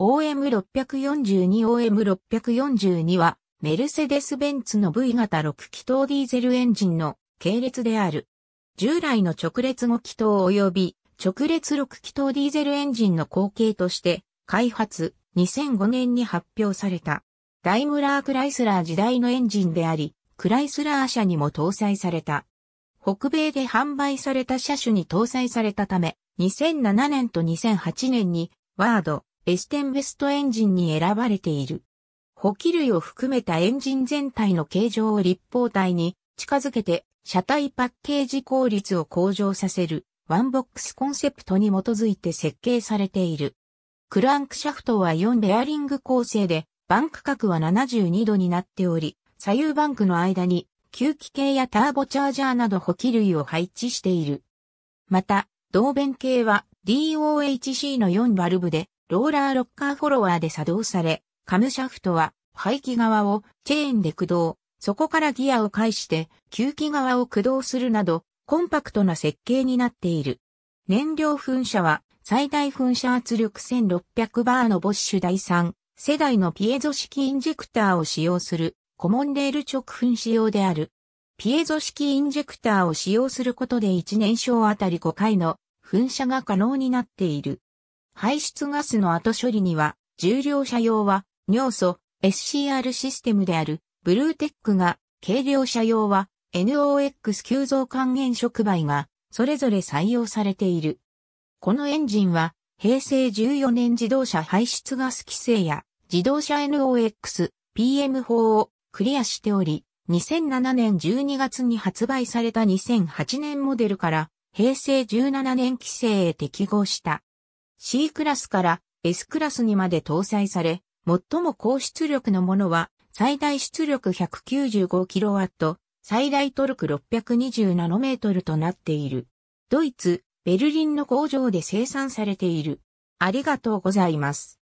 OM642OM642 は、メルセデス・ベンツの V 型6気筒ディーゼルエンジンの系列である。従来の直列5気筒及び直列6気筒ディーゼルエンジンの後継として、開発、2005年に発表された。ダイムラー・クライスラー時代のエンジンであり、クライスラー社にも搭載された。北米で販売された車種に搭載されたため、2007年と2008年に、ワード、エステンベストエンジンに選ばれている。補給類を含めたエンジン全体の形状を立方体に近づけて車体パッケージ効率を向上させるワンボックスコンセプトに基づいて設計されている。クランクシャフトは4ベアリング構成で、バンク角は72度になっており、左右バンクの間に吸気系やターボチャージャーなど補給類を配置している。また、同弁系は DOHC の4バルブで、ローラーロッカーフォロワーで作動され、カムシャフトは排気側をチェーンで駆動、そこからギアを介して吸気側を駆動するなど、コンパクトな設計になっている。燃料噴射は最大噴射圧力1600バーのボッシュ第3世代のピエゾ式インジェクターを使用するコモンレール直噴使用である。ピエゾ式インジェクターを使用することで1年生あたり5回の噴射が可能になっている。排出ガスの後処理には、重量車用は、尿素 SCR システムである、ブルーテックが、軽量車用は、NOx 急増還元触媒が、それぞれ採用されている。このエンジンは、平成14年自動車排出ガス規制や、自動車 NOx、PM 法をクリアしており、2007年12月に発売された2008年モデルから、平成17年規制へ適合した。C クラスから S クラスにまで搭載され、最も高出力のものは最大出力 195kW、最大トルク6 2 0トルとなっている。ドイツ、ベルリンの工場で生産されている。ありがとうございます。